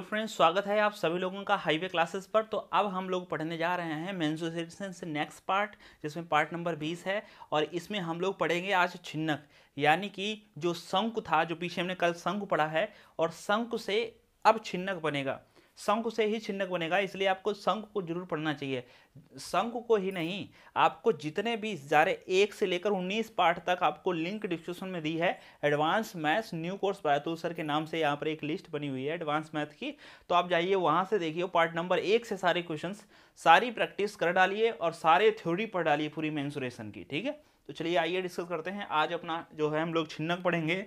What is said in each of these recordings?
Hello friends स्वागत है आप सभी लोगों का हाईवे क्लासेस पर तो अब हम लोग पढ़ने जा रहे हैं मेन्सुरेशन से नेक्स्ट पार्ट जिसमें पार्ट नंबर 20 है और इसमें हम लोग पढ़ेंगे आज छिन्नक यानी कि जो शंक था जो पीछे हमने कल शंक पढ़ा है और शंक से अब छिन्नक बनेगा शंख से ही छिन्नक बनेगा इसलिए आपको शंख को जरूर पढ़ना चाहिए शंख को ही नहीं आपको जितने भी सारे एक से लेकर उन्नीस पार्ट तक आपको लिंक डिस्क्रिप्शन में दी है एडवांस मैथ्स न्यू कोर्स पायतू सर के नाम से यहाँ पर एक लिस्ट बनी हुई है एडवांस मैथ की तो आप जाइए वहाँ से देखिए पार्ट नंबर एक से सारे क्वेश्चन सारी प्रैक्टिस कर डालिए और सारे थ्योरी पढ़ डालिए पूरी मैंसुरेशन की ठीक है तो चलिए आइए डिस्कस करते हैं आज अपना जो है हम लोग छिन्नक पढ़ेंगे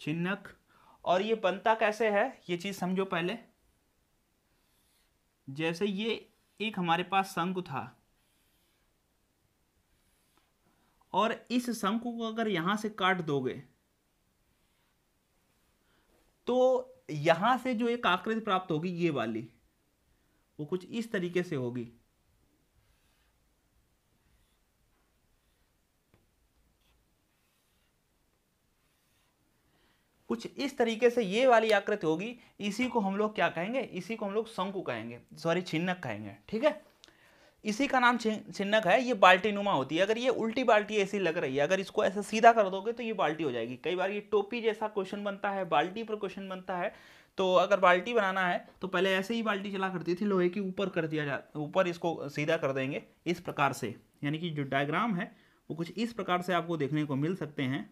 चिन्हक और ये बनता कैसे है ये चीज़ समझो पहले जैसे ये एक हमारे पास शंकु था और इस शंकु को अगर यहां से काट दोगे तो यहां से जो एक आकृति प्राप्त होगी ये वाली वो कुछ इस तरीके से होगी कुछ इस तरीके से ये वाली आकृति होगी इसी को हम लोग क्या कहेंगे इसी को हम लोग शंकु कहेंगे सॉरी छिन्नक कहेंगे ठीक है इसी का नाम छिन्नक है ये बाल्टी नुमा होती है अगर ये उल्टी बाल्टी ऐसी लग रही है अगर इसको ऐसा सीधा कर दोगे तो ये बाल्टी हो जाएगी कई बार ये टोपी जैसा क्वेश्चन बनता है बाल्टी पर क्वेश्चन बनता है तो अगर बाल्टी बनाना है तो पहले ऐसे ही बाल्टी चला करती थी लोहे की ऊपर कर दिया जा ऊपर इसको सीधा कर देंगे इस प्रकार से यानी कि जो डायग्राम है वो कुछ इस प्रकार से आपको देखने को मिल सकते हैं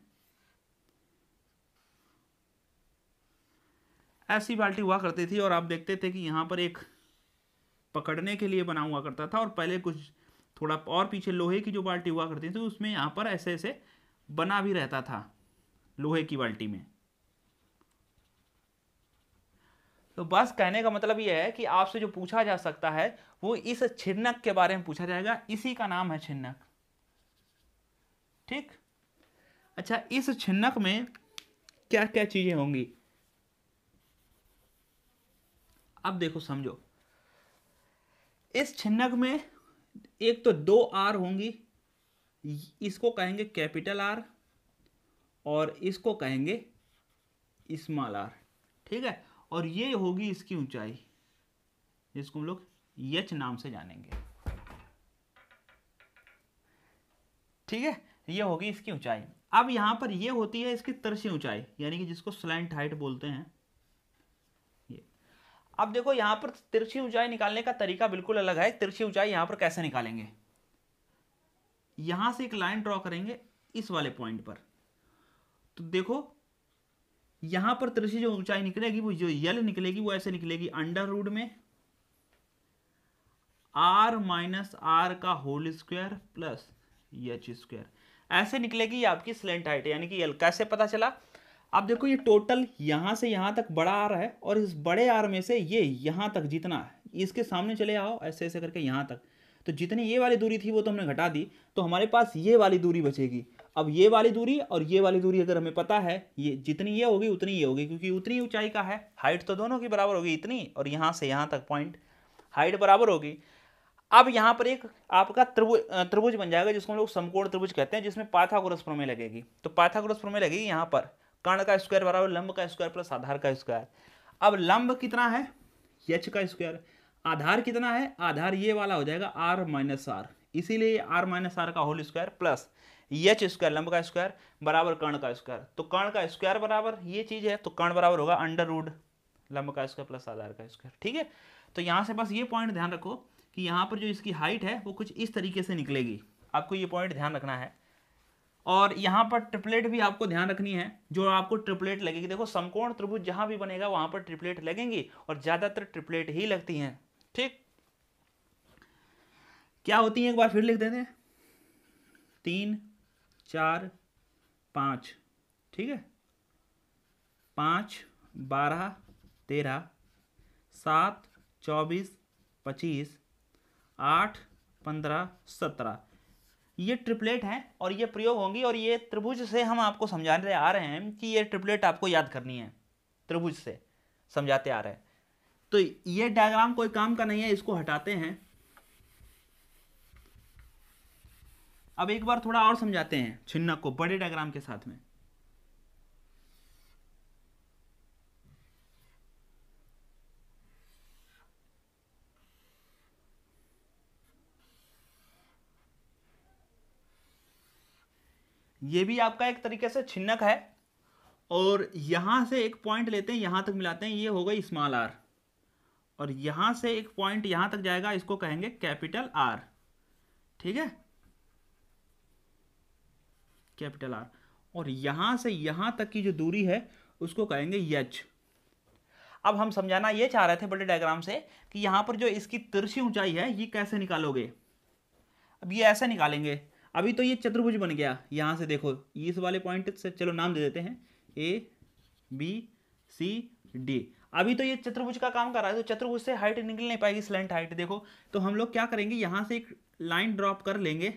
ऐसी बाल्टी हुआ करती थी और आप देखते थे कि यहाँ पर एक पकड़ने के लिए बना हुआ करता था और पहले कुछ थोड़ा और पीछे लोहे की जो बाल्टी हुआ करती थी उसमें यहाँ पर ऐसे ऐसे बना भी रहता था लोहे की बाल्टी में तो बस कहने का मतलब यह है कि आपसे जो पूछा जा सकता है वो इस छिन्नक के बारे में पूछा जाएगा इसी का नाम है छिन्नक ठीक अच्छा इस छिन्नक में क्या क्या चीज़ें होंगी अब देखो समझो इस छिन्नक में एक तो दो आर होंगी इसको कहेंगे कैपिटल आर और इसको कहेंगे स्मॉल आर ठीक है और ये होगी इसकी ऊंचाई जिसको हम लोग यच नाम से जानेंगे ठीक है ये होगी इसकी ऊंचाई अब यहां पर ये होती है इसकी तरसी ऊंचाई यानी कि जिसको स्लैंट हाइट बोलते हैं अब देखो यहां पर तिरछी ऊंचाई निकालने का तरीका बिल्कुल अलग है तिरछी ऊंचाई यहां पर कैसे निकालेंगे यहां से एक लाइन ड्रॉ करेंगे इस वाले पॉइंट पर तो देखो यहां पर तिरछी जो ऊंचाई निकलेगी वो जो यल निकलेगी वो ऐसे निकलेगी अंडर रूड में आर माइनस आर का whole square plus H square ऐसे निकलेगी आपकी स्लेंट हाइट यानी कि यल कैसे पता चला आप देखो ये टोटल यहाँ से यहाँ तक बड़ा आर है और इस बड़े आर में से ये यहाँ तक जितना है इसके सामने चले आओ ऐसे ऐसे करके यहाँ तक तो जितनी ये वाली दूरी थी वो तो हमने घटा दी तो हमारे पास ये वाली दूरी बचेगी अब ये वाली दूरी और ये वाली दूरी अगर हमें पता है ये जितनी ये होगी उतनी ये होगी क्योंकि उतनी ऊंचाई का है हाइट तो दोनों की बराबर होगी इतनी और यहाँ से यहाँ तक पॉइंट हाइट बराबर होगी अब यहाँ पर एक आपका त्रिभुज त्रिभुज बन जाएगा जिसको हम लोग समकोण त्रिभुज कहते हैं जिसमें पाथागोरस प्रमेय लगेगी तो पाथागोरस प्रमेय लगेगी यहाँ पर कर्ण का स्क्वायर बराबर लंब का स्क्वायर प्लस आधार का स्क्वायर अब लंब कितना है यच का स्क्वायर आधार कितना है आधार ये वाला हो जाएगा आर माइनस आर इसीलिए आर माइनस आर का whole square plus H square लंब का स्क्वायर बराबर कर्ण का स्क्वायर तो कर्ण का स्क्वायर बराबर ये चीज़ है तो कर्ण बराबर होगा अंडर रूड लंब का स्क्वायर प्लस आधार का स्क्वायर ठीक है तो यहाँ से बस ये पॉइंट ध्यान रखो कि यहाँ पर जो इसकी हाइट है वो कुछ इस तरीके से निकलेगी आपको ये पॉइंट ध्यान रखना है और यहाँ पर ट्रिपलेट भी आपको ध्यान रखनी है जो आपको ट्रिपलेट लगेगी देखो समकोण त्रिभुज जहाँ भी बनेगा वहाँ पर ट्रिपलेट लगेंगी और ज़्यादातर ट्रिपलेट ही लगती हैं ठीक क्या होती है एक बार फिर लिख देते हैं तीन चार पाँच ठीक है पाँच बारह तेरह सात चौबीस पच्चीस आठ पंद्रह सत्रह ये ट्रिपलेट हैं और ये प्रयोग होंगी और ये त्रिभुज से हम आपको समझाने आ रहे हैं कि ये ट्रिपलेट आपको याद करनी है त्रिभुज से समझाते आ रहे हैं तो ये डायग्राम कोई काम का नहीं है इसको हटाते हैं अब एक बार थोड़ा और समझाते हैं छिन्नक को बड़े डायग्राम के साथ में ये भी आपका एक तरीके से छिन्नक है और यहाँ से एक पॉइंट लेते हैं यहाँ तक मिलाते हैं ये हो गई स्मॉल आर और यहाँ से एक पॉइंट यहाँ तक जाएगा इसको कहेंगे कैपिटल आर ठीक है कैपिटल आर और यहाँ से यहाँ तक की जो दूरी है उसको कहेंगे यच अब हम समझाना ये चाह रहे थे बड़े डायग्राम से कि यहाँ पर जो इसकी तिरछी ऊंचाई है ये कैसे निकालोगे अब ये ऐसे निकालेंगे अभी तो ये चतुर्भुज बन गया यहाँ से देखो इस वाले पॉइंट से चलो नाम दे देते हैं ए बी सी डी अभी तो ये चतुर्भुज का काम कर रहा है तो चतुर्भुज से हाइट निकल नहीं पाएगी स्लेंट हाइट देखो तो हम लोग क्या करेंगे यहाँ से एक लाइन ड्रॉप कर लेंगे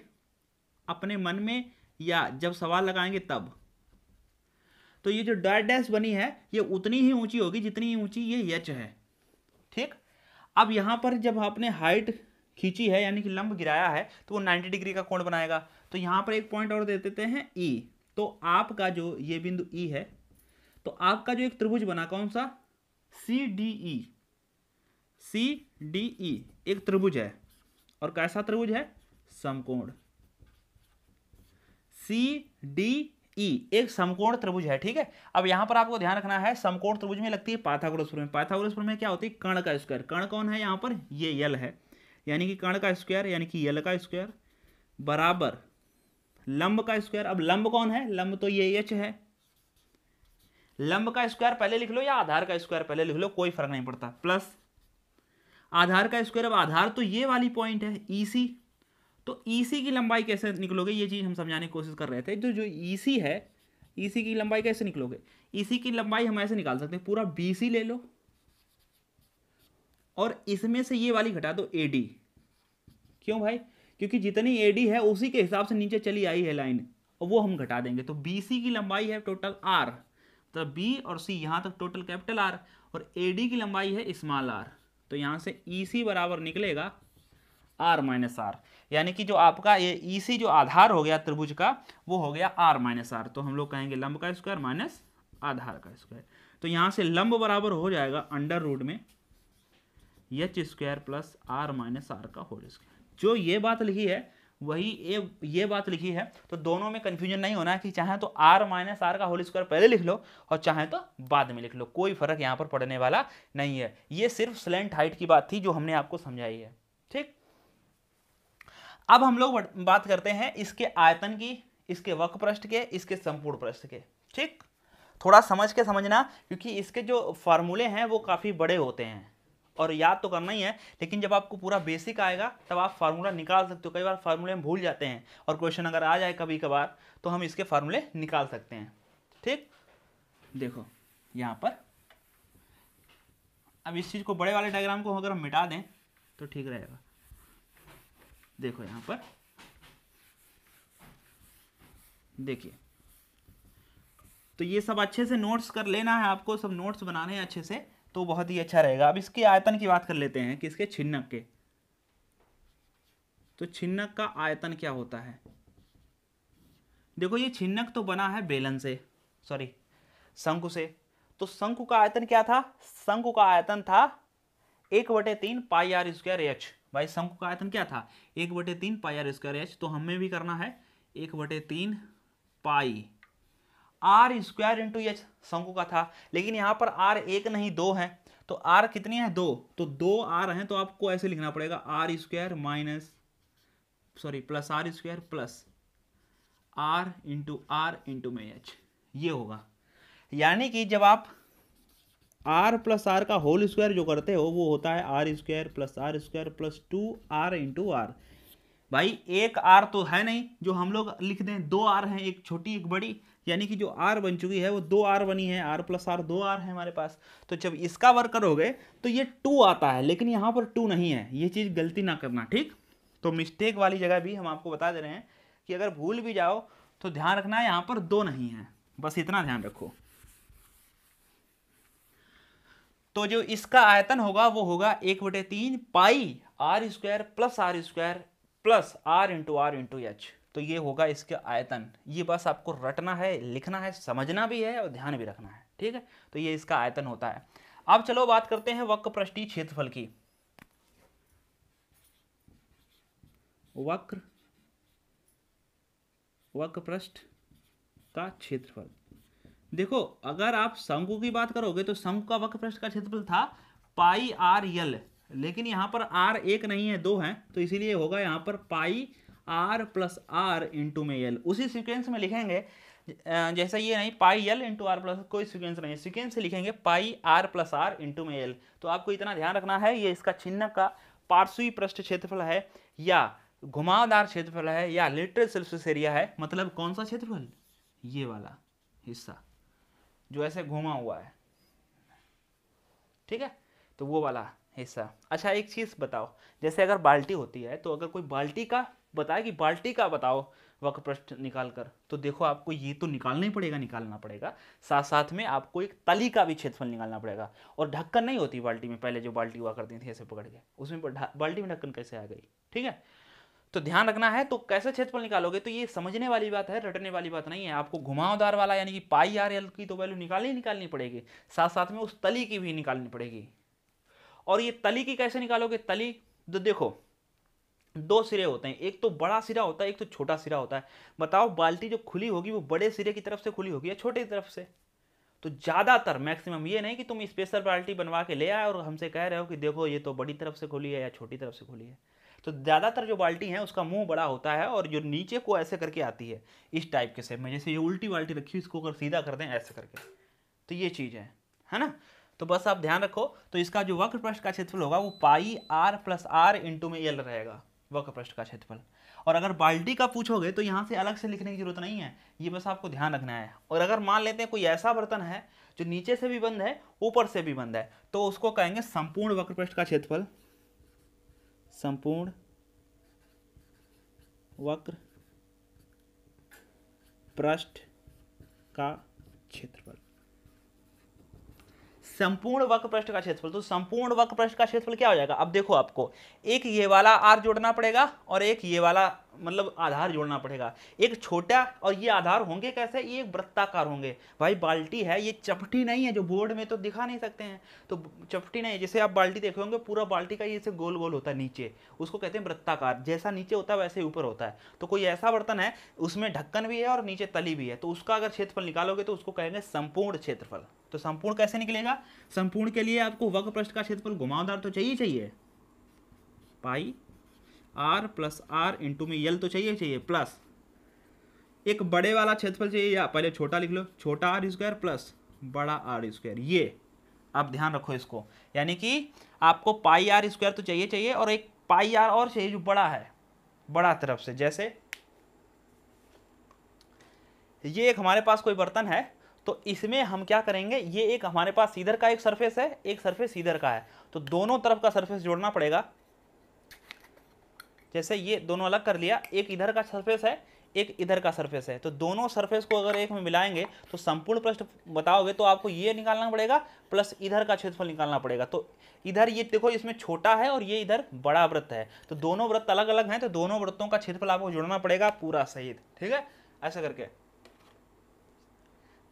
अपने मन में या जब सवाल लगाएंगे तब तो ये जो डॉट डैश बनी है ये उतनी ही ऊंची होगी जितनी ऊंची ये यच है ठीक अब यहाँ पर जब आपने हाइट खींची है यानी कि लंब गिराया है तो वो 90 डिग्री का कोण बनाएगा तो यहाँ पर एक पॉइंट और दे देते हैं ई e। तो आपका जो ये बिंदु ई e है तो आपका जो एक त्रिभुज बना कौन सा C D E C D E एक त्रिभुज है और कैसा त्रिभुज है समकोण सी डी ई एक समकोण त्रिभुज है ठीक है अब यहां पर आपको ध्यान रखना है समकोण त्रिभुज में लगती है पाथागोरस प्रमेय पाथागोरस प्रमेय क्या होती है कर्ण का स्क्वायर कर्ण कौन है यहां पर ये यल है यानी कि कर्ण का स्क्वायर यानी कि यल का स्क्वायर बराबर लंब का स्क्वायर अब लंब कौन है लंब तो ये एच है लंब का स्क्वायर पहले लिख लो या आधार का स्क्वायर पहले लिख लो कोई फर्क नहीं पड़ता प्लस आधार का स्क्वायर अब आधार तो ये वाली पॉइंट है ईसी e तो ईसी e की लंबाई कैसे निकलोगे ये चीज़ हम समझाने की कोशिश कर रहे थे तो जो जो e ईसी है ईसी की लंबाई कैसे निकलोगे ईसी की लंबाई हम ऐसे निकाल सकते हैं पूरा बीसी ले लो और इसमें से ये वाली घटा दो ए डी क्यों भाई क्योंकि जितनी ए डी है उसी के हिसाब से नीचे चली आई है लाइन और वो हम घटा देंगे तो बी सी की लंबाई है टोटल आर तो बी और सी यहाँ तक तो टोटल कैपिटल आर और ए डी की लंबाई है स्मॉल आर तो यहाँ से ई e सी बराबर निकलेगा आर माइनस आर यानी कि जो आपका ये ई e सी जो आधार हो गया त्रिभुज का वो हो गया आर माइनस आर तो हम लोग कहेंगे लंब का स्क्वायर माइनस आधार का स्क्वायर तो यहाँ से लंब बराबर हो जाएगा अंडर रूट में H square plus R minus R का होल स्क्वायर जो ये बात लिखी है वही ये ये बात लिखी है तो दोनों में कन्फ्यूजन नहीं होना है कि चाहे तो आर माइनस आर का होल स्क्वायर पहले लिख लो और चाहे तो बाद में लिख लो कोई फर्क यहाँ पर पड़ने वाला नहीं है ये सिर्फ स्लेंट हाइट की बात थी जो हमने आपको समझाई है ठीक अब हम लोग बात करते हैं इसके आयतन की इसके वक पृष्ठ के इसके संपूर्ण पृष्ठ के ठीक थोड़ा समझ के समझना क्योंकि इसके जो फार्मूले हैं वो काफ़ी बड़े होते हैं और याद तो करना ही है लेकिन जब आपको पूरा बेसिक आएगा तब आप फार्मूला निकाल सकते हो कई बार फार्मूले में भूल जाते हैं और क्वेश्चन अगर आ जाए कभी कभार तो हम इसके फार्मूले निकाल सकते हैं ठीक देखो यहाँ पर अब इस चीज़ को बड़े वाले डायग्राम को अगर हम मिटा दें तो ठीक रहेगा देखो यहाँ पर देखिए तो ये सब अच्छे से नोट्स कर लेना है आपको सब नोट्स बनाने हैं अच्छे से तो बहुत ही अच्छा रहेगा अब इसके आयतन की बात कर लेते हैं किसके छिन्नक के तो छिन्नक का आयतन क्या होता है देखो ये छिन्नक तो बना है बेलन से सॉरी शंकु से तो शंकु का आयतन क्या था शंकु का आयतन था एक बटे तीन पाई आर स्क्वायर एच भाई शंकु का आयतन क्या था एक बटे तीन पाई आर स्क्वायर एच तो हमें भी करना है एक बटे तीन pi R square into H शंकु का था लेकिन यहाँ पर आर एक नहीं दो है तो आर कितनी है दो तो दो आर हैं तो आपको ऐसे लिखना पड़ेगा R square minus sorry plus R square plus R into R into में एच ये होगा यानी कि जब आप आर प्लस आर का होल स्क्वायर जो करते हो वो होता है R square plus R square plus two R into R भाई एक आर तो है नहीं जो हम लोग लिख दें दो आर हैं एक छोटी एक बड़ी यानी कि जो आर बन चुकी है वो दो आर बनी है आर प्लस आर दो आर है हमारे पास तो जब इसका वर्क करोगे तो ये टू आता है लेकिन यहाँ पर टू नहीं है ये चीज़ गलती ना करना ठीक तो मिस्टेक वाली जगह भी हम आपको बता दे रहे हैं कि अगर भूल भी जाओ तो ध्यान रखना है यहाँ पर दो नहीं है बस इतना ध्यान रखो तो जो इसका आयतन होगा वो होगा एक बटे तीन pi R square plus R square plus R into R into H तो ये होगा इसके आयतन ये बस आपको रटना है लिखना है समझना भी है और ध्यान भी रखना है ठीक है तो ये इसका आयतन होता है अब चलो बात करते हैं वक्र पृष्ठीय क्षेत्रफल की वक्र वक्र पृष्ठ का क्षेत्रफल देखो अगर आप शंकु की बात करोगे तो शंकु का वक्र पृष्ठ का क्षेत्रफल था पाई आर यल लेकिन यहां पर आर एक नहीं है दो हैं तो इसीलिए होगा यहां पर pi R plus R into में एल उसी सीक्वेंस में लिखेंगे जैसा ये नहीं pi L into R plus कोई सीक्वेंस नहीं सीक्वेंस से लिखेंगे pi R plus R into में एल तो आपको इतना ध्यान रखना है ये इसका चिन्ह का पार्श्वी पृष्ठ क्षेत्रफल है या घुमावदार क्षेत्रफल है या लिटरल सरफेस एरिया है मतलब कौन सा क्षेत्रफल ये वाला हिस्सा जो ऐसे घुमा हुआ है ठीक है तो वो वाला हिस्सा अच्छा एक चीज़ बताओ जैसे अगर बाल्टी होती है तो अगर कोई बाल्टी का बताया कि बाल्टी का बताओ वक्र पृष्ठ निकाल कर तो देखो आपको ये तो निकालना ही पड़ेगा निकालना पड़ेगा साथ साथ में आपको एक तली का भी क्षेत्रफल निकालना पड़ेगा और ढक्कन नहीं होती बाल्टी में पहले जो बाल्टी हुआ करती थी ऐसे पकड़ के उसमें बाल्टी में ढक्कन कैसे आ गई ठीक है तो ध्यान रखना है तो कैसे क्षेत्रफल निकालोगे तो ये समझने वाली बात है रटने वाली बात नहीं है आपको घुमावदार वाला यानी कि पाई आर एल की तो वैल्यू निकालनी निकालनी पड़ेगी साथ साथ में उस तली की भी निकालनी पड़ेगी और ये तली की कैसे निकालोगे तली तो देखो दो सिरे होते हैं एक तो बड़ा सिरा होता है एक तो छोटा सिरा होता है बताओ बाल्टी जो खुली होगी वो बड़े सिरे की तरफ से खुली होगी या छोटे की तरफ से तो ज़्यादातर मैक्सिमम ये नहीं कि तुम स्पेशल बाल्टी बनवा के ले आए और हमसे कह रहे हो कि देखो ये तो बड़ी तरफ से खुली है या छोटी तरफ से खुली है तो ज़्यादातर जो बाल्टी है उसका मुंह बड़ा होता है और जो नीचे को ऐसे करके आती है इस टाइप के सेप में जैसे ये उल्टी बाल्टी रखी इसको अगर सीधा कर दें ऐसे करके तो ये चीज़ है है ना तो बस आप ध्यान रखो तो इसका जो वक्र पृष्ठ का क्षेत्रफल होगा वो pi R plus R into में एल रहेगा वक्र पृष्ठ का क्षेत्रफल और अगर बाल्टी का पूछोगे तो यहाँ से अलग से लिखने की जरूरत नहीं है ये बस आपको ध्यान रखना है और अगर मान लेते हैं कोई ऐसा बर्तन है जो नीचे से भी बंद है ऊपर से भी बंद है तो उसको कहेंगे संपूर्ण वक्र पृष्ठ का क्षेत्रफल संपूर्ण वक्र पृष्ठ का क्षेत्रफल संपूर्ण वक्र पृष्ठ का क्षेत्रफल तो संपूर्ण वक्र पृष्ठ का क्षेत्रफल क्या हो जाएगा अब देखो आपको एक ये वाला आर जोड़ना पड़ेगा और एक ये वाला मतलब आधार जोड़ना पड़ेगा एक छोटा और ये आधार होंगे कैसे ये एक वृत्ताकार होंगे भाई बाल्टी है ये चपटी नहीं है जो बोर्ड में तो दिखा नहीं सकते हैं तो चपटी नहीं है जैसे आप बाल्टी देखे होंगे पूरा बाल्टी का ये गोल गोल होता है नीचे उसको कहते हैं वृत्ताकार जैसा नीचे होता है वैसे ऊपर होता है तो कोई ऐसा बर्तन है उसमें ढक्कन भी है और नीचे तली भी है तो उसका अगर क्षेत्रफल निकालोगे तो उसको कहेंगे संपूर्ण क्षेत्रफल तो संपूर्ण कैसे निकलेगा संपूर्ण के लिए आपको वक्र पृष्ठ का क्षेत्रफल घुमावदार तो चाहिए चाहिए pi R plus R into में यल तो चाहिए चाहिए प्लस एक बड़े वाला क्षेत्रफल चाहिए या पहले छोटा लिख लो छोटा आर स्क्वायर प्लस बड़ा आर स्क्वायर ये आप ध्यान रखो इसको यानी कि आपको पाई आर स्क्वायर तो चाहिए चाहिए और एक पाई आर और चाहिए जो बड़ा है बड़ा तरफ से जैसे ये एक हमारे पास कोई बर्तन है तो इसमें हम क्या करेंगे ये एक हमारे पास सीधर का एक सरफेस है एक सरफेस सीधर का है तो दोनों तरफ का सरफेस जोड़ना पड़ेगा जैसे ये दोनों अलग कर लिया एक इधर का सरफेस है एक इधर का सरफेस है तो दोनों सरफेस को अगर एक में मिलाएंगे तो संपूर्ण प्रश्न बताओगे तो आपको ये निकालना पड़ेगा प्लस इधर का क्षेत्रफल निकालना पड़ेगा तो इधर ये देखो इसमें छोटा है और ये इधर बड़ा व्रत है तो दोनों व्रत अलग अलग हैं तो दोनों व्रतों का क्षेत्रफल आपको जोड़ना पड़ेगा पूरा सही ठीक है ऐसा करके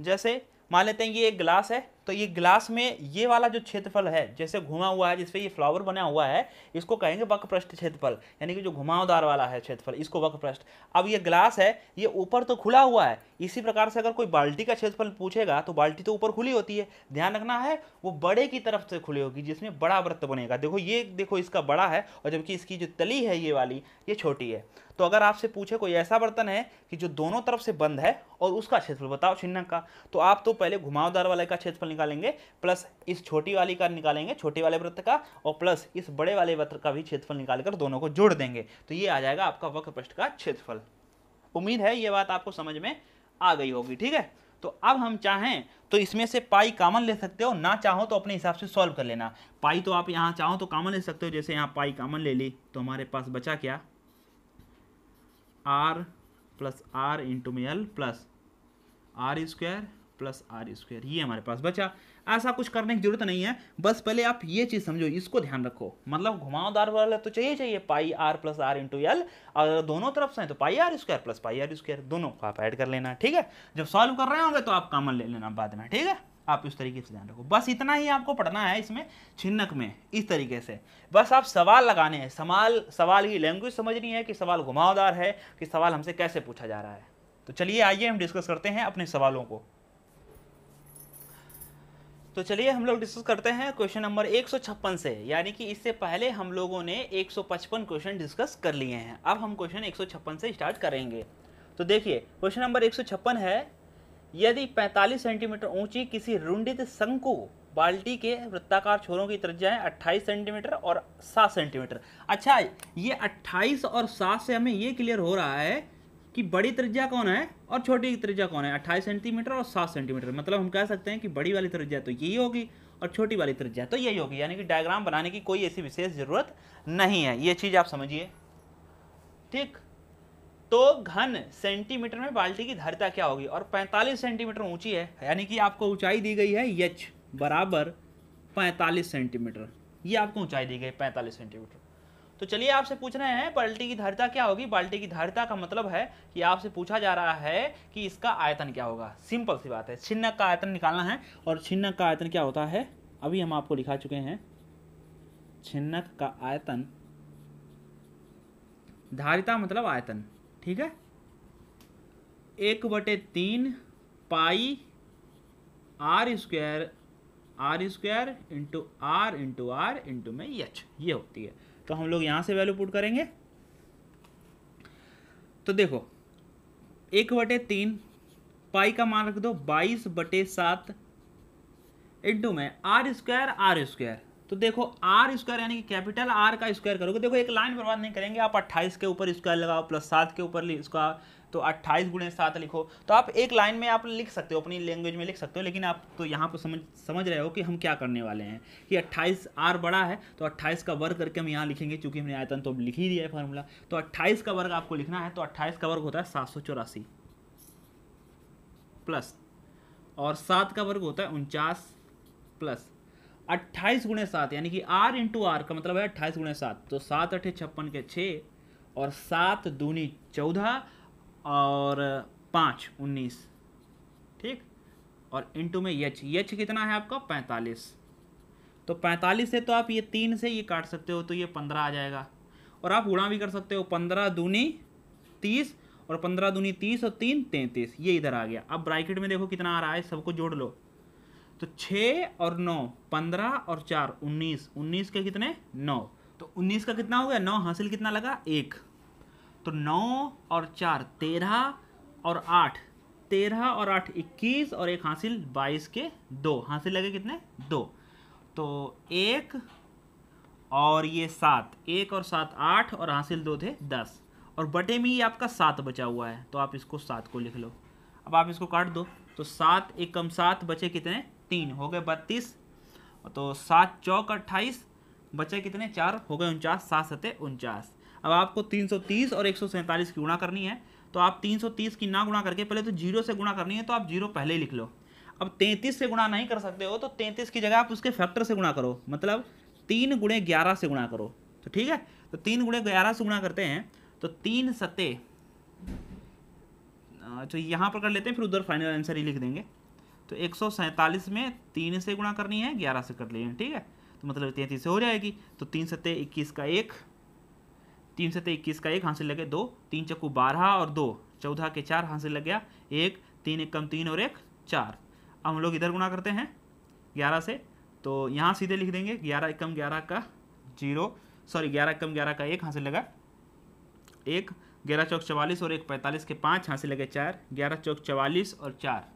जैसे मान लेते हैं ये एक ग्लास है तो ये ग्लास में ये वाला जो क्षेत्रफल है जैसे घुमा हुआ है जिसपे ये फ्लावर बना हुआ है इसको कहेंगे वक्रपृष्ठ क्षेत्रफल यानी कि जो घुमावदार वाला है क्षेत्रफल इसको वक्रपृष्ठ अब ये ग्लास है ये ऊपर तो खुला हुआ है इसी प्रकार से अगर कोई बाल्टी का क्षेत्रफल पूछेगा तो बाल्टी तो ऊपर खुली होती है ध्यान रखना है वो बड़े की तरफ से खुली होगी जिसमें बड़ा व्रत बनेगा देखो ये देखो इसका बड़ा है और जबकि इसकी जो तली है ये वाली ये छोटी है तो अगर आपसे पूछे कोई ऐसा बर्तन है कि जो दोनों तरफ से बंद है और उसका क्षेत्रफल बताओ छिन्नक का तो आप तो पहले घुमावदार वाले का क्षेत्रफल निकालेंगे प्लस इस छोटी वाली का निकालेंगे छोटे वाले वृत्त का और प्लस इस बड़े वाले वृत्त का भी क्षेत्रफल निकालकर दोनों को जोड़ देंगे तो ये आ जाएगा आपका वक्र पृष्ठ का क्षेत्रफल उम्मीद है ये बात आपको समझ में आ गई होगी ठीक है तो अब हम चाहें तो इसमें से पाई कामन ले सकते हो ना चाहो तो अपने हिसाब से सॉल्व कर लेना पाई तो आप यहां चाहो तो कामन ले सकते हो जैसे यहां पाई कामन ले ली तो हमारे पास बचा क्या आर प्लस आर इंटू में L plus R square plus R square ये हमारे पास बचा ऐसा कुछ करने की जरूरत नहीं है बस पहले आप ये चीज़ समझो इसको ध्यान रखो मतलब घुमावदार वाला तो चाहिए चाहिए pi R plus R into L और दोनों तरफ से तो pi R square plus pi R square दोनों को आप ऐड कर लेना ठीक है जब सॉल्व कर रहे होंगे तो आप कामन ले लेना बाद में ठीक है आप इस तरीके से ध्यान रखो बस इतना ही आपको पढ़ना है इसमें छिन्नक में इस तरीके से बस आप सवाल लगाने हैं सवाल सवाल की लैंग्वेज समझनी है कि सवाल घुमावदार है कि सवाल हमसे कैसे पूछा जा रहा है तो चलिए आइए हम डिस्कस करते हैं अपने सवालों को तो चलिए हम लोग डिस्कस करते हैं क्वेश्चन नंबर 156 से यानी कि इससे पहले हम लोगों ने 155 क्वेश्चन डिस्कस कर लिए हैं अब हम क्वेश्चन 156 से स्टार्ट करेंगे तो देखिए क्वेश्चन नंबर 156 है यदि 45 सेंटीमीटर ऊंची किसी रुंडित शंकु बाल्टी के वृत्ताकार छोरों की त्रिज्याएं 28 सेंटीमीटर और 7 सेंटीमीटर अच्छा ये 28 और 7 से हमें ये क्लियर हो रहा है कि बड़ी त्रिज्या कौन है और छोटी त्रिज्या कौन है अट्ठाईस सेंटीमीटर और सात सेंटीमीटर मतलब हम कह सकते हैं कि बड़ी वाली त्रिज्या तो यही होगी और छोटी वाली त्रिज्या तो यही होगी यानी कि डायग्राम बनाने की कोई ऐसी विशेष ज़रूरत नहीं है ये चीज़ आप समझिए ठीक तो घन सेंटीमीटर में बाल्टी की धारिता क्या होगी और 45 सेंटीमीटर ऊंची है यानी कि आपको ऊंचाई दी गई है यच बराबर 45 सेंटीमीटर ये आपको ऊंचाई दी गई 45 सेंटीमीटर तो चलिए आपसे पूछ रहे हैं बाल्टी की धारिता क्या होगी बाल्टी की धारिता का मतलब है कि आपसे पूछा जा रहा है कि इसका आयतन क्या होगा सिंपल सी बात है छिन्न का आयतन निकालना है और छिन्नक का आयतन क्या होता है अभी हम आपको लिखा चुके हैं छिन्नक का आयतन धारिता मतलब आयतन ठीक है एक बटे तीन pi R square R square into R into R into में यच ये होती है तो हम लोग यहाँ से वैल्यू पुट करेंगे तो देखो एक बटे तीन पाई का मान रख दो बाईस बटे सात इंटू में आर स्क्वायर आर स्क्वायर तो देखो आर स्क्वायर यानी कि कैपिटल आर का स्क्वायर करोगे देखो एक लाइन बर्बाद नहीं करेंगे आप अट्ठाईस के ऊपर स्क्वायर लगाओ प्लस सात के ऊपर इसका तो अट्ठाईस गुणे सात लिखो तो आप एक लाइन में आप लिख सकते हो अपनी लैंग्वेज में लिख सकते हो लेकिन आप तो यहाँ पर समझ समझ रहे हो कि हम क्या करने वाले हैं कि अट्ठाईस आर बड़ा है तो अट्ठाईस का वर्ग करके हम यहाँ लिखेंगे चूंकि हमने आयतन तो लिख ही दिया है फार्मूला तो अट्ठाईस का वर्ग आपको लिखना है तो अट्ठाईस का वर्ग होता है सात प्लस और सात का वर्ग होता है उनचास प्लस अट्ठाईस गुणे सात यानी कि आर इंटू आर का मतलब है अट्ठाईस गुणे सात तो सात अठे छप्पन के छः और सात दूनी चौदह और पाँच उन्नीस ठीक और इंटू में यच यच कितना है आपका पैंतालीस तो पैंतालीस से तो आप ये तीन से ये काट सकते हो तो ये पंद्रह आ जाएगा और आप गुणा भी कर सकते हो पंद्रह दूनी तीस और पंद्रह दूनी तीस और तीन तैंतीस ये इधर आ गया अब ब्राइकेट में देखो कितना आ रहा है सबको जोड़ लो तो छः और नौ पंद्रह और चार उन्नीस उन्नीस के कितने नौ तो उन्नीस का कितना हो गया नौ हासिल कितना लगा एक तो नौ और चार तेरह और आठ तेरह और आठ इक्कीस और एक हासिल बाईस के दो हासिल लगे कितने दो तो एक और ये सात एक और सात आठ और हासिल दो थे दस और बटे में ही आपका सात बचा हुआ है तो आप इसको सात को लिख लो अब आप इसको काट दो तो सात एक कम सात बचे कितने तीन हो गए बत्तीस तो सात चौक अट्ठाईस बचे कितने चार हो गए उनचास सात सतह उनचास अब आपको तीन सौ तीस और एक सौ सैंतालीस की गुणा करनी है तो आप तीन सौ तीस की ना गुणा करके पहले तो जीरो से गुणा करनी है तो आप जीरो पहले लिख लो अब तैंतीस से गुणा नहीं कर सकते हो तो तैंतीस की जगह आप उसके फैक्टर से गुणा करो मतलब तीन गुणे ग्यारह से गुणा करो तो ठीक है तो तीन गुणे ग्यारह से गुणा करते हैं तो तीन सते तो यहाँ पर कर लेते हैं फिर उधर फाइनल आंसर ही लिख देंगे तो एक में तीन से गुणा करनी है ग्यारह से कर लेंगे ठीक है तो मतलब तैंतीस से हो जाएगी तो तीन सत्ते इक्कीस का एक तीन सत्ते इक्कीस का एक हासिल लगे दो तीन चक्कू बारह और दो चौदह के चार हासिल लग गया एक तीन एक कम तीन और एक चार अब हम लोग इधर गुणा करते हैं ग्यारह से तो यहाँ सीधे लिख देंगे ग्यारह एकम ग्यारह का जीरो सॉरी ग्यारह एकम ग्यारह का एक हासिल लगा एक ग्यारह चौक चवालीस और एक पैंतालीस के पाँच हासिल लगे चार ग्यारह चौक चवालीस और चार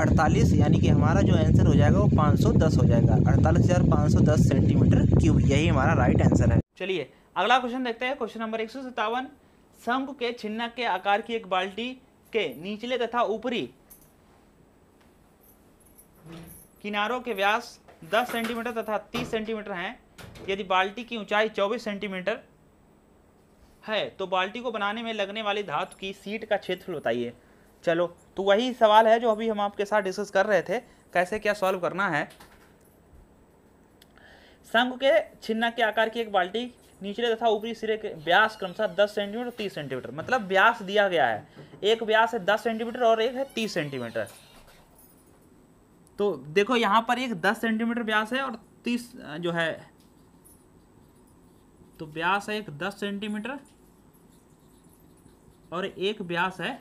अड़तालीस यानी कि हमारा जो आंसर हो जाएगा वो पाँच सौ दस हो जाएगा अड़तालीस हज़ार पाँच सौ दस सेंटीमीटर क्यूब यही हमारा राइट आंसर है चलिए अगला क्वेश्चन देखते हैं क्वेश्चन नंबर एक सौ सत्तावन के छिन्नक के आकार की एक बाल्टी के निचले तथा ऊपरी किनारों के व्यास 10 सेंटीमीटर तथा 30 सेंटीमीटर हैं यदि बाल्टी की ऊंचाई 24 सेंटीमीटर है तो बाल्टी को बनाने में लगने वाली धातु की सीट का क्षेत्रफल बताइए चलो तो वही सवाल है जो अभी हम आपके साथ डिस्कस कर रहे थे कैसे क्या सॉल्व करना है संघ के छिन्ना के आकार की एक बाल्टी निचले तथा ऊपरी सिरे के व्यास क्रमशः 10 सेंटीमीटर 30 सेंटीमीटर मतलब व्यास दिया गया है एक व्यास है 10 सेंटीमीटर और एक है 30 सेंटीमीटर तो देखो यहां पर एक 10 सेंटीमीटर व्यास है और 30 जो है तो व्यास है एक 10 सेंटीमीटर और एक व्यास है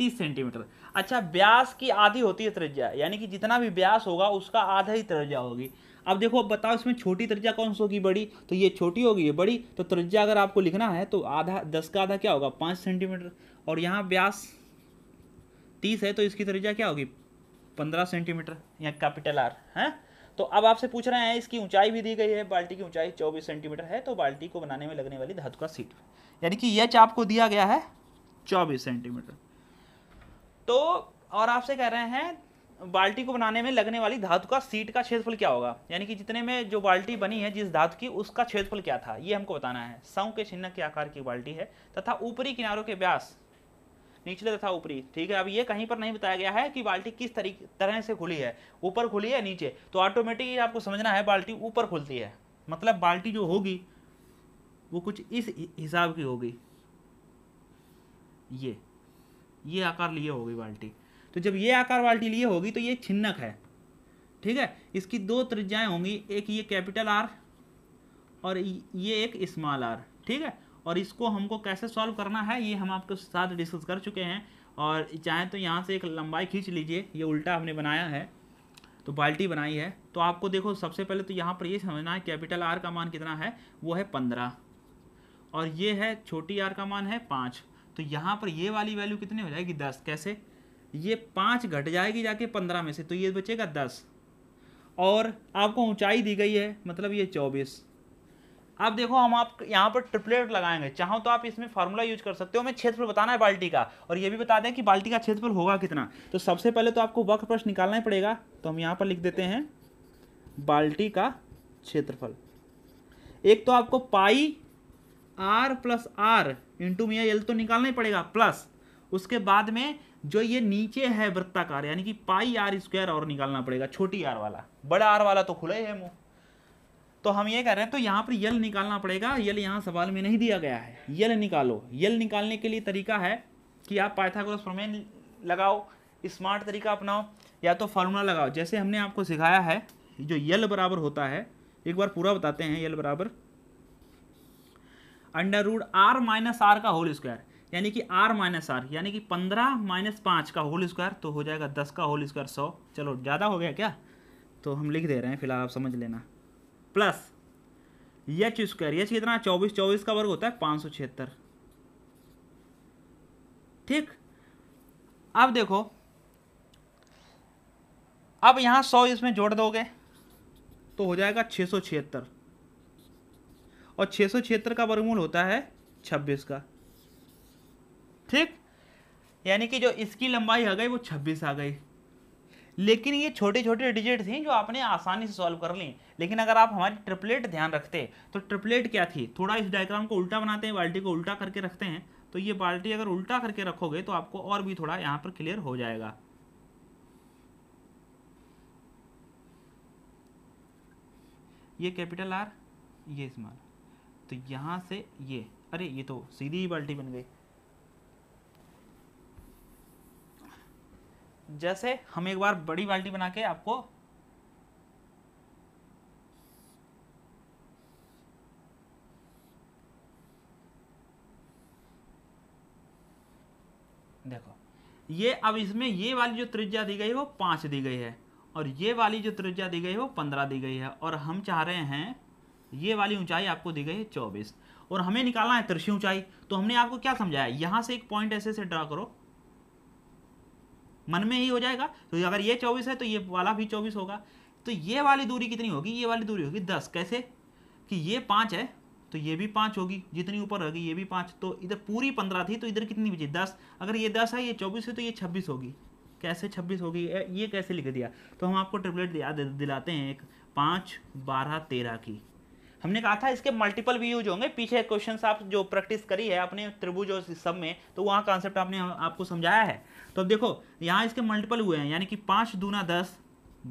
30 सेंटीमीटर अच्छा ब्यास की आधी होती है त्रिज्या यानी कि जितना भी ब्यास होगा उसका आधा ही त्रिज्या होगी अब देखो अब बताओ इसमें छोटी त्रिज्या कौन सी होगी बड़ी तो ये छोटी होगी ये बड़ी तो त्रिज्या अगर आपको लिखना है तो आधा दस का आधा क्या होगा पाँच सेंटीमीटर और यहाँ ब्यास तीस है तो इसकी त्रिज्या क्या होगी पंद्रह सेंटीमीटर या कैपिटल आर है तो अब आपसे पूछ रहे हैं इसकी ऊंचाई भी दी गई है बाल्टी की ऊंचाई चौबीस सेंटीमीटर है तो बाल्टी को बनाने में लगने वाली धातु का सीट यानी कि यच आपको दिया गया है चौबीस सेंटीमीटर तो और आपसे कह रहे हैं बाल्टी को बनाने में लगने वाली धातु का सीट का क्षेत्रफल क्या होगा यानी कि जितने में जो बाल्टी बनी है जिस धातु की उसका क्षेत्रफल क्या था ये हमको बताना है सौ के छिन्न के आकार की बाल्टी है तथा ऊपरी किनारों के व्यास निचले तथा ऊपरी ठीक है अब ये कहीं पर नहीं बताया गया है कि बाल्टी किस तरीके तरह से खुली है ऊपर खुली है नीचे तो ऑटोमेटिकली आपको समझना है बाल्टी ऊपर खुलती है मतलब बाल्टी जो होगी वो कुछ इस हिसाब की होगी ये ये आकार लिए होगी बाल्टी तो जब ये आकार बाल्टी लिए होगी तो ये छिन्नक है ठीक है इसकी दो त्रिज्याएं होंगी एक ये कैपिटल आर और ये एक स्मॉल आर ठीक है और इसको हमको कैसे सॉल्व करना है ये हम आपके साथ डिस्कस कर चुके हैं और चाहे तो यहाँ से एक लंबाई खींच लीजिए ये उल्टा हमने बनाया है तो बाल्टी बनाई है तो आपको देखो सबसे पहले तो यहाँ पर ये समझना है कैपिटल आर का मान कितना है वो है पंद्रह और ये है छोटी आर का मान है पाँच तो यहाँ पर ये वाली वैल्यू कितनी हो जाएगी दस कैसे ये पाँच घट जाएगी जाके पंद्रह में से तो ये बचेगा दस और आपको ऊंचाई दी गई है मतलब ये चौबीस अब देखो हम आप यहाँ पर ट्रिपलेट लगाएंगे चाहो तो आप इसमें फार्मूला यूज कर सकते हो हमें क्षेत्रफल बताना है बाल्टी का और ये भी बता दें कि बाल्टी का क्षेत्रफल होगा कितना तो सबसे पहले तो आपको वक्र प्रश्न निकालना ही पड़ेगा तो हम यहाँ पर लिख देते हैं बाल्टी का क्षेत्रफल एक तो आपको pi R plus R into मिया एल तो निकालना ही पड़ेगा प्लस उसके बाद में जो ये नीचे है वृत्ताकार यानी कि पाई आर स्क्वायर और निकालना पड़ेगा छोटी आर वाला बड़ा आर वाला तो खुला ही है मुँह तो हम ये कह रहे हैं तो यहाँ पर यल निकालना पड़ेगा यल यहाँ सवाल में नहीं दिया गया है यल निकालो यल निकालने के लिए तरीका है कि आप पाइथागोरस प्रमेय लगाओ स्मार्ट तरीका अपनाओ या तो फार्मूला लगाओ जैसे हमने आपको सिखाया है जो यल बराबर होता है एक बार पूरा बताते हैं यल बराबर under root R minus R का होल स्क्वायर यानी कि आर माइनस आर यानी कि पंद्रह माइनस पाँच का होल स्क्वायर तो हो जाएगा दस का होल स्क्वायर सौ चलो ज़्यादा हो गया क्या तो हम लिख दे रहे हैं फिलहाल आप समझ लेना प्लस यच स्क्वायर यच कितना चौबीस चौबीस का वर्ग होता है पाँच सौ छिहत्तर ठीक अब देखो अब यहाँ सौ इसमें जोड़ दोगे तो हो जाएगा छः सौ छिहत्तर और छः सौ का वर्गमूल होता है छब्बीस का ठीक यानी कि जो इसकी लंबाई आ गई वो छब्बीस आ गई लेकिन ये छोटे छोटे डिजिट थी जो आपने आसानी से सॉल्व कर ली लेकिन अगर आप हमारी ट्रिपलेट ध्यान रखते तो ट्रिपलेट क्या थी थोड़ा इस डायग्राम को उल्टा बनाते हैं बाल्टी को उल्टा करके रखते हैं तो ये बाल्टी अगर उल्टा करके रखोगे तो आपको और भी थोड़ा यहाँ पर क्लियर हो जाएगा ये कैपिटल आर ये स्मॉल तो यहाँ से ये अरे ये तो सीधी ही बाल्टी बन गई जैसे हम एक बार बड़ी बाल्टी बना के आपको देखो ये अब इसमें ये वाली जो त्रिज्या दी गई है वो पांच दी गई है और ये वाली जो त्रिज्या दी गई है वो पंद्रह दी गई है और हम चाह रहे हैं ये वाली ऊंचाई आपको दी गई है चौबीस और हमें निकालना है कृषि ऊंचाई तो हमने आपको क्या समझाया यहां से एक पॉइंट ऐसे से ड्रा करो मन में ही हो जाएगा तो अगर ये चौबीस है तो ये वाला भी चौबीस होगा तो ये वाली दूरी कितनी होगी ये वाली दूरी होगी दस कैसे कि ये पांच है तो ये भी पांच होगी जितनी ऊपर होगी ये भी पांच तो इधर पूरी पंद्रह थी तो इधर कितनी बची दस अगर ये दस है ये चौबीस है तो ये छब्बीस होगी कैसे छब्बीस होगी ये कैसे लिख दिया तो हम आपको ट्रिपलेट दिलाते हैं एक पाँच बारह तेरह की हमने कहा था इसके मल्टीपल भी यूज होंगे पीछे क्वेश्चन आप जो प्रैक्टिस करी है अपने त्रिभुज और सब में तो वहाँ कॉन्सेप्ट आपने आपको समझाया है तो अब देखो यहाँ इसके मल्टीपल हुए हैं यानी कि पाँच दूना दस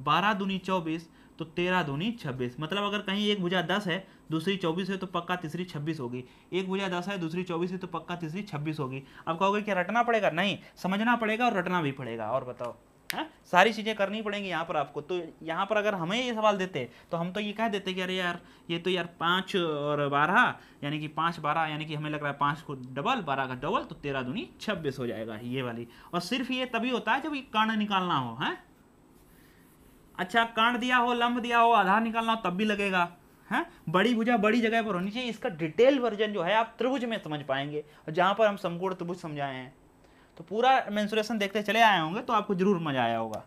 बारह दूनी चौबीस तो तेरह दूनी छब्बीस मतलब अगर कहीं एक भुजा दस है दूसरी चौबीस है तो पक्का तीसरी छब्बीस होगी एक भुजा दस है दूसरी चौबीस है तो पक्का तीसरी छब्बीस होगी अब कहोगे क्या रटना पड़ेगा नहीं समझना पड़ेगा और रटना भी पड़ेगा और बताओ है सारी चीज़ें करनी पड़ेंगी यहाँ पर आपको तो यहाँ पर अगर हमें ये सवाल देते तो हम तो ये कह देते कि अरे यार ये तो यार पाँच और बारह यानी कि पाँच बारह यानी कि हमें लग रहा है पाँच को डबल बारह का डबल तो तेरह दूनी छब्बीस हो जाएगा ये वाली और सिर्फ ये तभी होता है जब ये कर्ण निकालना हो है अच्छा कर्ण दिया हो लंब दिया हो आधार निकालना हो तब भी लगेगा है बड़ी भुजा बड़ी जगह पर होनी चाहिए इसका डिटेल वर्जन जो है आप त्रिभुज में समझ पाएंगे और जहाँ पर हम समकोण त्रिभुज समझाए हैं तो पूरा मैंसुरेशन देखते चले आए होंगे तो आपको ज़रूर मज़ा आया होगा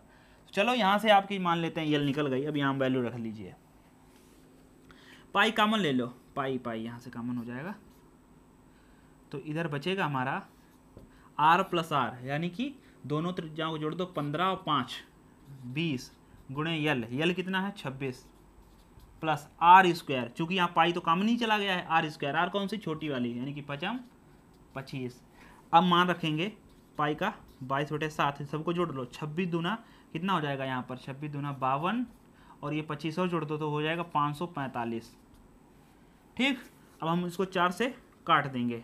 तो चलो यहाँ से आपकी मान लेते हैं यल निकल गई अब यहाँ वैल्यू रख लीजिए पाई कामन ले लो पाई पाई यहाँ से कामन हो जाएगा तो इधर बचेगा हमारा आर प्लस आर यानी कि दोनों त्रिज्याओं को जोड़ दो पंद्रह और पाँच बीस गुणे यल यल कितना है छब्बीस प्लस आर स्क्वायर चूँकि यहाँ पाई तो कामन ही चला गया है आर स्क्वायर आर कौन सी छोटी वाली यानी कि पचम पच्चीस अब मान रखेंगे पाई का बाईस बटे सात सबको जोड़ लो छब्बीस दूना कितना हो जाएगा यहाँ पर छब्बीस दूना बावन और ये पच्चीस और जोड़ दो तो हो जाएगा पाँच सौ पैंतालीस ठीक अब हम इसको चार से काट देंगे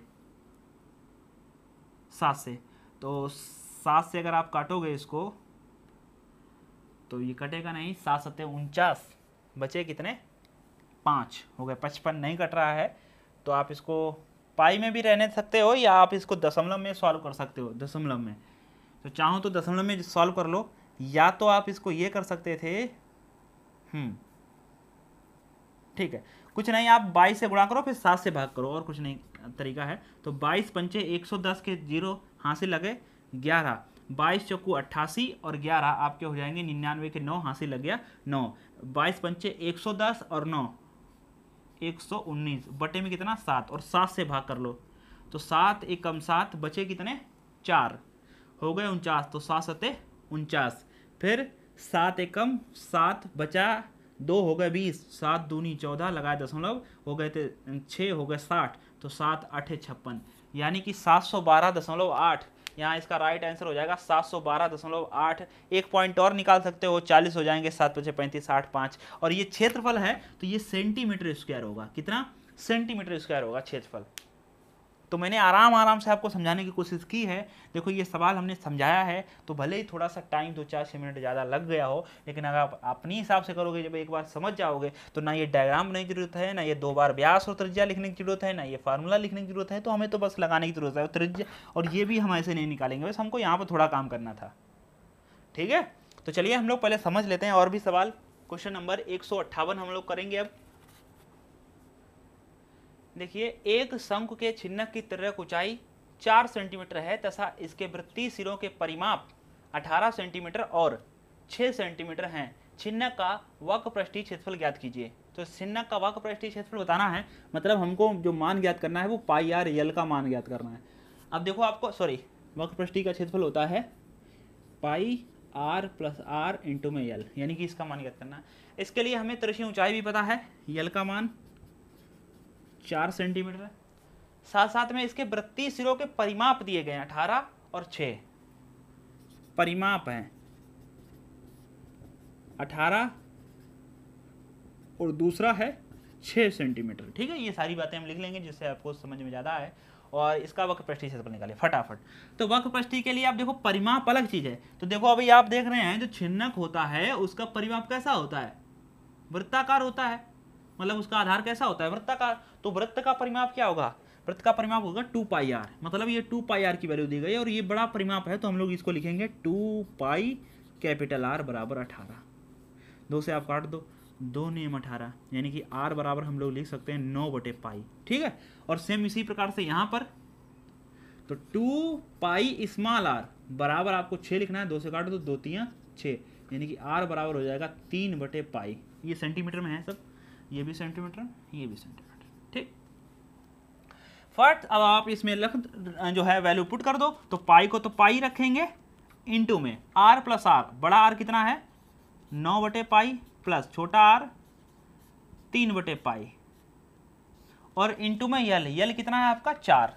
सात से तो सात से अगर आप काटोगे इसको तो ये कटेगा नहीं सात सत्ते उनचास बचे कितने पाँच हो गए पचपन नहीं कट रहा है तो आप इसको पाई में भी रहने सकते हो या आप इसको दशमलव में सॉल्व कर सकते हो दशमलव में तो चाहो तो दशमलव में सॉल्व कर लो या तो आप इसको ये कर सकते थे हम्म ठीक है कुछ नहीं आप बाईस से गुणा करो फिर सात से भाग करो और कुछ नहीं तरीका है तो बाईस पंचे एक सौ दस के जीरो हासिल लगे ग्यारह बाईस चौकू अट्ठासी और ग्यारह आपके हो जाएंगे निन्यानवे के नौ हासिल लग गया नौ बाईस पंचे एक सौ दस और नौ एक सौ उन्नीस बटे में कितना सात और सात से भाग कर लो तो सात एक सात बचे कितने चार हो गए उनचास तो सात सत्ते उनचास फिर सात एकम सात बचा दो हो गए बीस सात दूनी चौदह लगाए दशमलव हो गए थे छः हो गए साठ तो सात आठ छप्पन यानी कि सात सौ बारह दशमलव आठ यहाँ इसका राइट आंसर हो जाएगा सात सौ बारह दशमलव आठ एक पॉइंट और निकाल सकते हो चालीस हो जाएंगे सात पचे पैंतीस आठ पाँच और ये क्षेत्रफल है तो ये सेंटीमीटर स्क्वायर होगा कितना सेंटीमीटर स्क्वायर होगा क्षेत्रफल तो मैंने आराम आराम से आपको समझाने की कोशिश की है देखो ये सवाल हमने समझाया है तो भले ही थोड़ा सा टाइम दो चार छः मिनट ज़्यादा लग गया हो लेकिन अगर आप अपने हिसाब से करोगे जब एक बार समझ जाओगे तो ना ये डायग्राम बनाने की जरूरत है ना ये दो बार ब्यास और त्रिज्या लिखने की जरूरत है ना ये फार्मूला लिखने की जरूरत है तो हमें तो बस लगाने की जरूरत है त्रिज्या और ये भी हम ऐसे नहीं निकालेंगे बस हमको यहाँ पर थोड़ा काम करना था ठीक है तो चलिए हम लोग पहले समझ लेते हैं और भी सवाल क्वेश्चन नंबर एक हम लोग करेंगे अब देखिए एक शंख के छिन्नक की तिरक ऊंचाई चार सेंटीमीटर है तथा इसके वृत्ति सिरों के परिमाप 18 सेंटीमीटर और 6 सेंटीमीटर हैं छिन्नक का वक पृष्ठी क्षेत्रफल ज्ञात कीजिए तो छिन्नक का वक पृष्ठी क्षेत्रफल बताना है मतलब हमको जो मान ज्ञात करना है वो पाई आर एल का मान ज्ञात करना है अब देखो आपको सॉरी वक पृष्ठी का क्षेत्रफल होता है pi R plus R into में यल यानी कि इसका मान ज्ञात करना है इसके लिए हमें त्रिशी ऊंचाई भी पता है यल का मान चार सेंटीमीटर है साथ साथ में इसके वृत्ति सिरों के परिमाप दिए गए हैं अठारह और छ परिमाप हैं अठारह और दूसरा है छः सेंटीमीटर ठीक है ये सारी बातें हम लिख लेंगे जिससे आपको समझ में ज़्यादा आए और इसका वक्र पृष्ठी से निकाले फटाफट तो वक्र पृष्ठी के लिए आप देखो परिमाप अलग चीज़ है तो देखो अभी आप देख रहे हैं जो छिन्नक होता है उसका परिमाप कैसा होता है वृत्ताकार होता है मतलब उसका आधार कैसा होता है वृत्त का तो वृत्त का परिमाप क्या होगा वृत्त का परिमाप होगा टू पाई आर मतलब ये टू पाई आर की वैल्यू दी गई और ये बड़ा परिमाप है तो हम लोग इसको लिखेंगे टू पाई कैपिटल आर बराबर अठारह दो से आप काट दो दो नियम अठारह यानी कि आर बराबर हम लोग लिख सकते हैं नौ बटे पाई ठीक है और सेम इसी प्रकार से यहाँ पर तो टू पाई स्मॉल आर बराबर आपको छः लिखना है दो से काट दो दो तीन छः यानी कि आर बराबर हो जाएगा तीन बटे पाई ये सेंटीमीटर में है सब ये भी सेंटीमीटर ये भी सेंटीमीटर ठीक फर्स्ट अब आप इसमें लख जो है वैल्यू पुट कर दो तो पाई को तो पाई रखेंगे इंटू में आर प्लस आर बड़ा आर कितना है नौ बटे पाई प्लस छोटा आर तीन बटे पाई और इंटू में यल यल कितना है आपका चार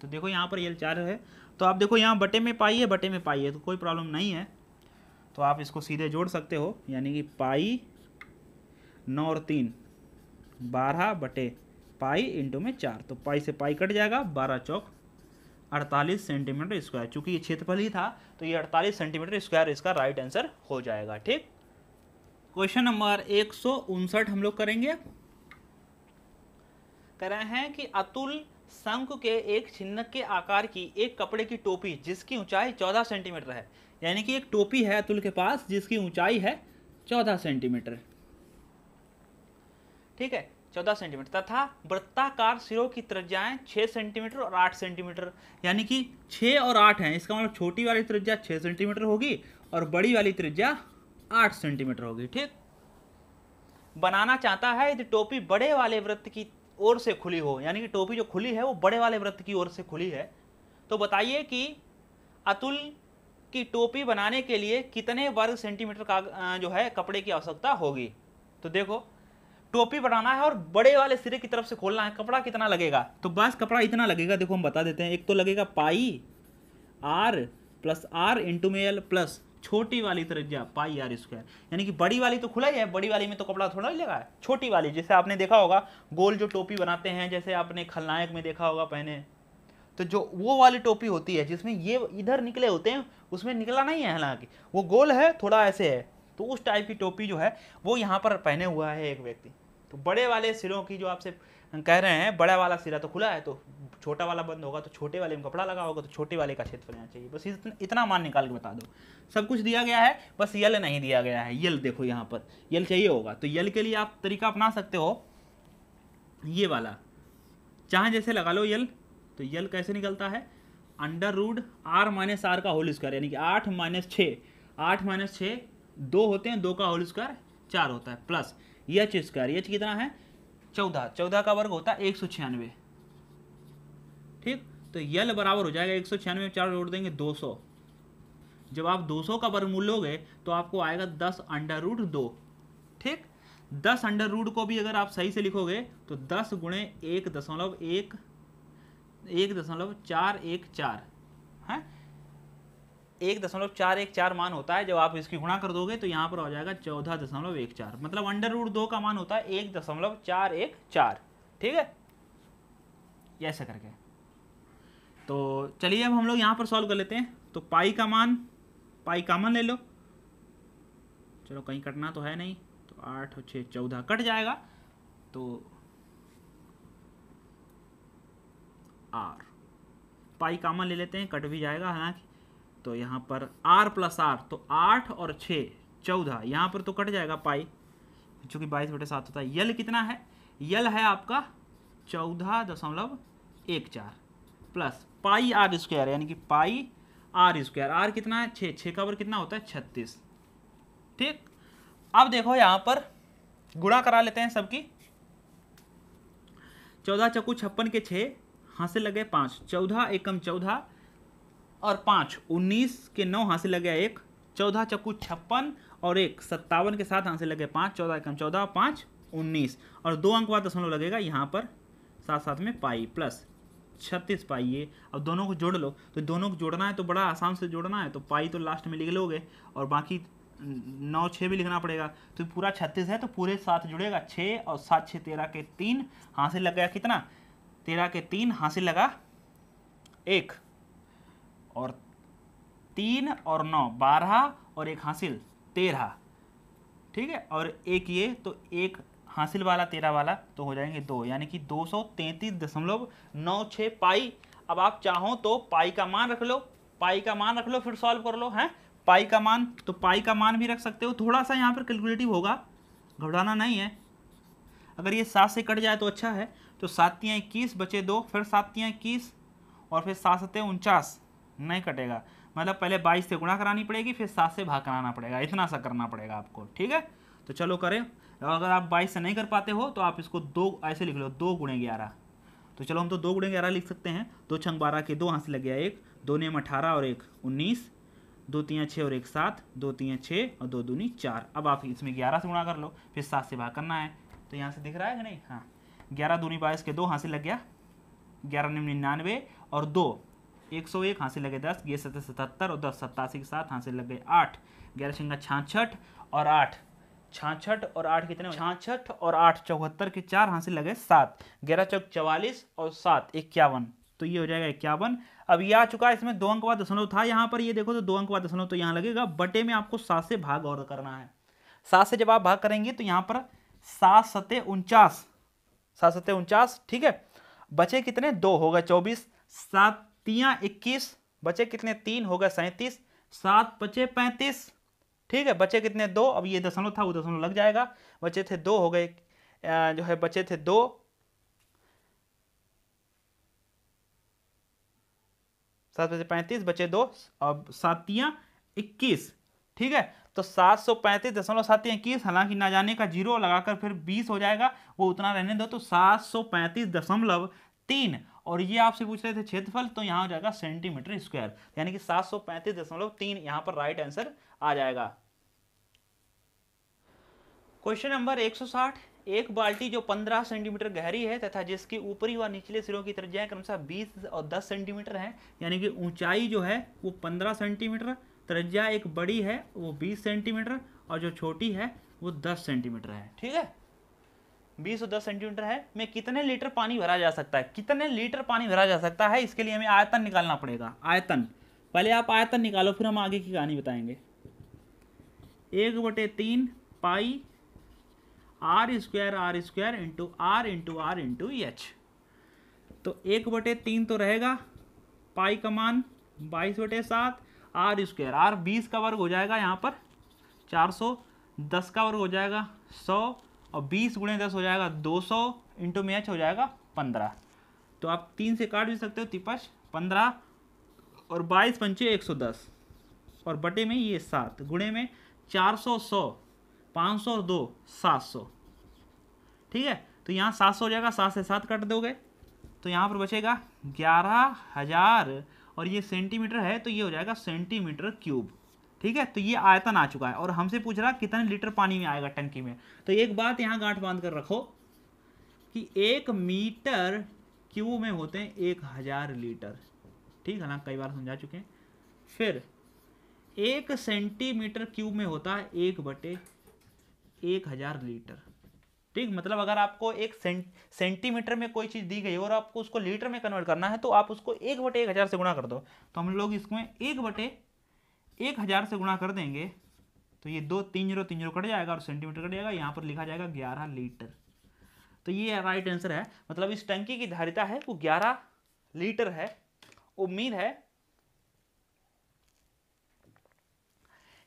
तो देखो यहाँ पर यल चार है तो आप देखो यहाँ बटे में पाई है बटे में पाई है तो कोई प्रॉब्लम नहीं है तो आप इसको सीधे जोड़ सकते हो यानी कि पाई नौ और तीन बारह बटे पाई इंटू में चार तो पाई से पाई कट जाएगा बारह चौक अड़तालीस सेंटीमीटर स्क्वायर चूंकि ये क्षेत्रफल ही था तो ये अड़तालीस सेंटीमीटर स्क्वायर इसका राइट आंसर हो जाएगा ठीक क्वेश्चन नंबर एक हम लोग करेंगे कह रहे हैं कि अतुल शंख के एक छिन्न के आकार की एक कपड़े की टोपी जिसकी ऊंचाई 14 सेंटीमीटर है यानी कि एक टोपी है अतुल के पास जिसकी ऊंचाई है 14 सेंटीमीटर ठीक है चौदह सेंटीमीटर तथा वृत्ताकार सिरों की त्रिज्याएं छः सेंटीमीटर और आठ सेंटीमीटर यानी कि छः और आठ हैं इसका मतलब छोटी वाली त्रिज्या छः सेंटीमीटर होगी और बड़ी वाली त्रिज्या आठ सेंटीमीटर होगी ठीक बनाना चाहता है यदि टोपी बड़े वाले वृत्त की ओर से खुली हो यानी कि टोपी जो खुली है वो बड़े वाले वृत्त की ओर से खुली है तो बताइए कि अतुल की टोपी बनाने के लिए कितने वर्ग सेंटीमीटर का जो है कपड़े की आवश्यकता होगी तो देखो टोपी बनाना है और बड़े वाले सिरे की तरफ से खोलना है कपड़ा कितना लगेगा तो बस कपड़ा इतना लगेगा देखो हम बता देते हैं एक तो लगेगा pi R plus R into में एल प्लस छोटी वाली जा पाई आर स्क्वायर यानी कि बड़ी वाली तो खुला ही है बड़ी वाली में तो कपड़ा थोड़ा ही लगा है छोटी वाली जैसे आपने देखा होगा गोल जो टोपी बनाते हैं जैसे आपने खलनायक में देखा होगा पहने तो जो वो वाली टोपी होती है जिसमें ये इधर निकले होते हैं उसमें निकला नहीं है हालांकि वो गोल है थोड़ा ऐसे है तो उस टाइप की टोपी जो है वो यहाँ पर पहने हुआ है एक व्यक्ति तो बड़े वाले सिरों की जो आपसे कह रहे हैं बड़ा वाला सिरा तो खुला है तो छोटा वाला बंद होगा तो छोटे वाले में कपड़ा लगा होगा तो छोटे वाले का क्षेत्र लेना चाहिए बस इतना, इतना मान निकाल के बता दो सब कुछ दिया गया है बस यल नहीं दिया गया है यल देखो यहाँ पर यल चाहिए होगा तो यल के लिए आप तरीका अपना सकते हो ये वाला चाहे जैसे लगा लो यल तो यल कैसे निकलता है under root R minus R का होल स्क्वायर यानी कि आठ माइनस छः आठ माइनस छः दो होते हैं दो का होल स्क्वायर चार होता है प्लस यच स्क्वायर यच कितना है चौदह चौदह का वर्ग होता है एक सौ छियानवे ठीक तो यल बराबर हो जाएगा एक सौ छियानवे चार जोड़ देंगे दो सौ जब आप दो सौ का वर्ग लोगे तो आपको आएगा दस अंडर रूट दो ठीक दस अंडर रूट को भी अगर आप सही से लिखोगे तो दस गुणे एक दशमलव एक एक दशमलव चार एक चार है एक दशमलव चार एक चार मान होता है जब आप इसकी गुणा कर दोगे तो यहाँ पर हो जाएगा चौदह दशमलव एक चार मतलब अंडर रूट दो का मान होता है एक दशमलव चार एक चार ठीक है ऐसा करके तो चलिए अब हम लोग यहाँ पर सॉल्व कर लेते हैं तो पाई का मान पाई कामन ले लो चलो कहीं कटना तो है नहीं तो आठ और छः चौदह कट जाएगा तो आर पाई कामन ले लेते हैं कट भी जाएगा हालांकि तो यहाँ पर आर प्लस आर तो आठ और छः चौदह यहाँ पर तो कट जाएगा पाई चूँकि बाईस बटे सात होता है यल कितना है यल है आपका चौदह दशमलव एक चार प्लस पाई आर स्क्वायर यानी कि पाई आर स्क्वायर आर कितना है छः छः का वर्ग कितना होता है छत्तीस ठीक अब देखो यहाँ पर गुणा करा लेते हैं सबकी चौदह चक्कू छप्पन के छः हाँ से लगे पाँच चौदह एकम चौदह और पाँच उन्नीस के नौ से लग गया एक चौदह चक्कू छप्पन और एक सत्तावन के साथ लग लगे पाँच चौदह कम चौदह पाँच उन्नीस और दो अंक बाद दशमलव लगेगा यहाँ पर साथ साथ में पाई प्लस छत्तीस पाई ये अब दोनों को जोड़ लो तो दोनों को जोड़ना है तो बड़ा आसान से जोड़ना है तो पाई तो लास्ट में लिख लोगे और बाकी नौ छः भी लिखना पड़ेगा तो पूरा छत्तीस है तो पूरे साथ जुड़ेगा छः और सात छः तेरह के तीन से लग गया कितना तेरह के तीन से लगा एक और तीन और नौ बारह और एक हासिल तेरह ठीक है और एक ये तो एक हासिल वाला तेरह वाला तो हो जाएंगे दो यानी कि दो सौ तैंतीस दशमलव नौ छः पाई अब आप चाहो तो पाई का मान रख लो पाई का मान रख लो फिर सॉल्व कर लो हैं पाई का मान तो पाई का मान भी रख सकते हो थोड़ा सा यहाँ पर कैलकुलेटिव होगा घबराना नहीं है अगर ये सात से कट जाए तो अच्छा है तो सातियाँ इक्कीस बचे दो फिर सातियाँ इक्कीस और फिर सात सतें उनचास नहीं कटेगा मतलब पहले बाईस से गुणा करानी पड़ेगी फिर सात से भाग कराना पड़ेगा इतना सा करना पड़ेगा आपको ठीक है तो चलो करें और अगर आप बाईस से नहीं कर पाते हो तो आप इसको दो ऐसे लिख लो दो गुणे ग्यारह तो चलो हम तो दो गुणे ग्यारह लिख सकते हैं दो छंग बारह के दो हाथ से लग गया एक दो नियम अठारह और एक उन्नीस दो तीन छः और एक सात दो तीन छः और दो दूनी चार अब आप इसमें ग्यारह से गुणा कर लो फिर सात से भाग करना है तो यहाँ से दिख रहा है नहीं हाँ ग्यारह दूनी बाईस के दो हाथ से लग गया ग्यारह निम निन्यानवे और दो एक सौ एक हासिल लगे दस ग्यारह सत्तर सतहत्तर और दस सत्तासी के साथ हासिल से लग गए आठ ग्यारह छिंगा छाछठ और आठ छाछठ और आठ कितने छाछठ और आठ चौहत्तर के चार हासिल लगे सात ग्यारह चौक चवालीस और सात इक्यावन तो ये हो जाएगा इक्यावन अब ये आ चुका है इसमें दो अंक बाद दशमलव था यहाँ पर ये देखो तो दो अंक बाद दशमलव तो यहाँ लगेगा बटे में आपको सात से भाग और करना है सात से जब आप भाग करेंगे तो यहाँ पर सात सते उनचास सात सते उनचास ठीक है बचे कितने दो होगा चौबीस सात तिया इक्कीस बचे कितने तीन हो गए सैंतीस सात बचे पैंतीस ठीक है बचे कितने दो अब ये दशमलव था वो दशमलव लग जाएगा बचे थे दो हो गए जो है बचे थे दो सात बचे पैंतीस बचे दो अब सातियाँ इक्कीस ठीक है तो सात सौ पैंतीस दशमलव सात इक्कीस हालांकि ना जाने का जीरो लगाकर फिर बीस हो जाएगा वो उतना रहने दो तो सात सौ पैंतीस दशमलव तीन और ये आपसे पूछ रहे थे क्षेत्रफल तो यहाँ हो जाएगा सेंटीमीटर स्क्वायर यानी कि सात सौ पैंतीस दशमलव तीन यहाँ पर राइट आंसर आ जाएगा क्वेश्चन नंबर एक सौ साठ एक बाल्टी जो 15 सेंटीमीटर गहरी है तथा जिसकी ऊपरी व निचले सिरों की त्रिज्या क्रमशः 20 और 10 सेंटीमीटर है यानी कि ऊंचाई जो है वो 15 सेंटीमीटर त्रिज्या एक बड़ी है वो 20 सेंटीमीटर और जो छोटी है वो 10 सेंटीमीटर है ठीक है बीस और दस सेंटीमीटर है में कितने लीटर पानी भरा जा सकता है कितने लीटर पानी भरा जा सकता है इसके लिए हमें आयतन निकालना पड़ेगा आयतन पहले आप आयतन निकालो फिर हम आगे की कहानी बताएंगे एक बटे तीन pi R square R square into R into R into H तो एक बटे तीन तो रहेगा पाई का मान बाईस बटे सात आर स्क्वायर आर बीस का वर्ग हो जाएगा यहाँ पर चार सौ दस का वर्ग हो जाएगा सौ और बीस गुणे दस हो जाएगा दो सौ इंटू में एच हो जाएगा पंद्रह तो आप तीन से काट भी सकते हो तिपच पंद्रह और बाईस पंचे एक सौ दस और बटे में ये सात गुणे में चार सौ सौ पाँच सौ दो सात सौ ठीक है तो यहाँ सात सौ हो जाएगा सात से सात कट दोगे तो यहाँ पर बचेगा ग्यारह हजार और ये सेंटीमीटर है तो ये हो जाएगा सेंटीमीटर क्यूब ठीक है तो ये आयतन आ चुका है और हमसे पूछ रहा कितने लीटर पानी में आएगा टंकी में तो एक बात यहाँ गांठ बांध कर रखो कि एक मीटर क्यू में होते हैं एक हज़ार लीटर ठीक है ना कई बार समझा चुके हैं फिर एक सेंटीमीटर क्यूब में होता है एक बटे एक हज़ार लीटर ठीक मतलब अगर आपको एक सेंट सेंटीमीटर में कोई चीज़ दी गई और आपको उसको लीटर में कन्वर्ट करना है तो आप उसको एक बटे एक हज़ार से गुणा कर दो तो हम लोग इसमें एक बटे एक हज़ार से गुणा कर देंगे तो ये दो तीन जीरो तीन जीरो कट जाएगा और सेंटीमीटर कट जाएगा यहाँ पर लिखा जाएगा ग्यारह लीटर तो ये राइट आंसर है मतलब इस टंकी की धारिता है वो ग्यारह लीटर है उम्मीद है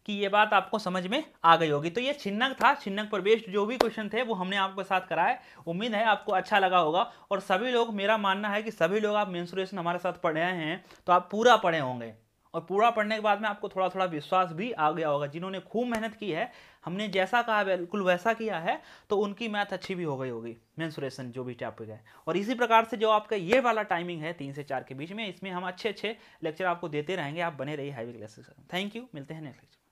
कि ये बात आपको समझ में आ गई होगी तो ये छिन्नक था छिन्नक पर बेस्ड जो भी क्वेश्चन थे वो हमने आपके साथ कराए उम्मीद है आपको अच्छा लगा होगा और सभी लोग मेरा मानना है कि सभी लोग आप मेन्सुरेशन हमारे साथ पढ़े हैं तो आप पूरा पढ़े होंगे और पूरा पढ़ने के बाद में आपको थोड़ा थोड़ा विश्वास भी आ गया होगा जिन्होंने खूब मेहनत की है हमने जैसा कहा बिल्कुल वैसा किया है तो उनकी मैथ अच्छी भी हो गई होगी मैंसुरेशन जो भी टॉपिक है और इसी प्रकार से जो आपका ये वाला टाइमिंग है तीन से चार के बीच में इसमें हम अच्छे अच्छे लेक्चर आपको देते रहेंगे आप बने रहिए हाईवे क्लासेस थैंक यू मिलते हैं नेक्स्ट लेक्चर